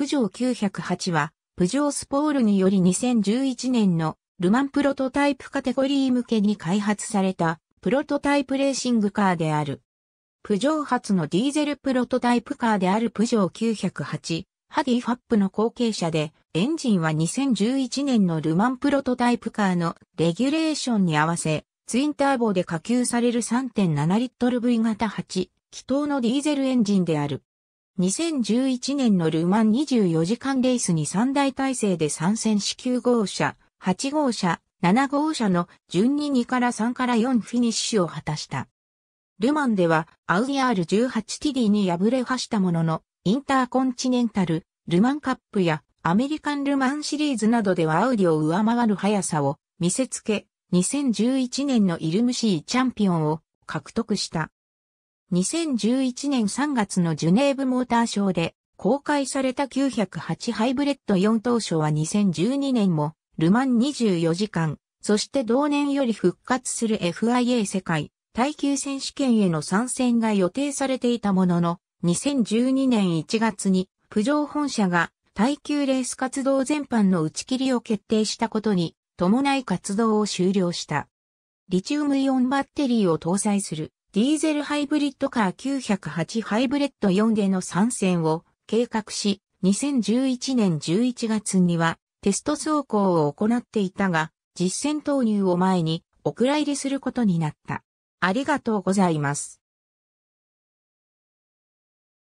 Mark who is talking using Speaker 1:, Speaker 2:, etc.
Speaker 1: プジョー908は、プジョースポールにより2011年のルマンプロトタイプカテゴリー向けに開発されたプロトタイプレーシングカーである。プジョー発のディーゼルプロトタイプカーであるプジョー908、ハディファップの後継者で、エンジンは2011年のルマンプロトタイプカーのレギュレーションに合わせ、ツインターボで下級される3.7リットル V 型8、気筒のディーゼルエンジンである。2011年のルマン24時間レースに3大体制で参戦し9号車、8号車、7号車の順に2から3から4フィニッシュを果たした。ルマンではアウディ R18TD に敗れはしたものの、インターコンチネンタル、ルマンカップやアメリカンルマンシリーズなどではアウディを上回る速さを見せつけ、2011年のイルムシーチャンピオンを獲得した。2011年3月のジュネーブモーターショーで公開された908ハイブレッド4等賞は2012年もルマン24時間、そして同年より復活する FIA 世界耐久選手権への参戦が予定されていたものの、2012年1月にプジョー本社が耐久レース活動全般の打ち切りを決定したことに伴い活動を終了した。リチウムイオンバッテリーを搭載するディーゼルハイブリッドカー908ハイブレッド4での参戦を計画し、2011年11月にはテスト走行を行っていたが、実戦投入を前にお蔵入りすることになった。ありがとうござい
Speaker 2: ます。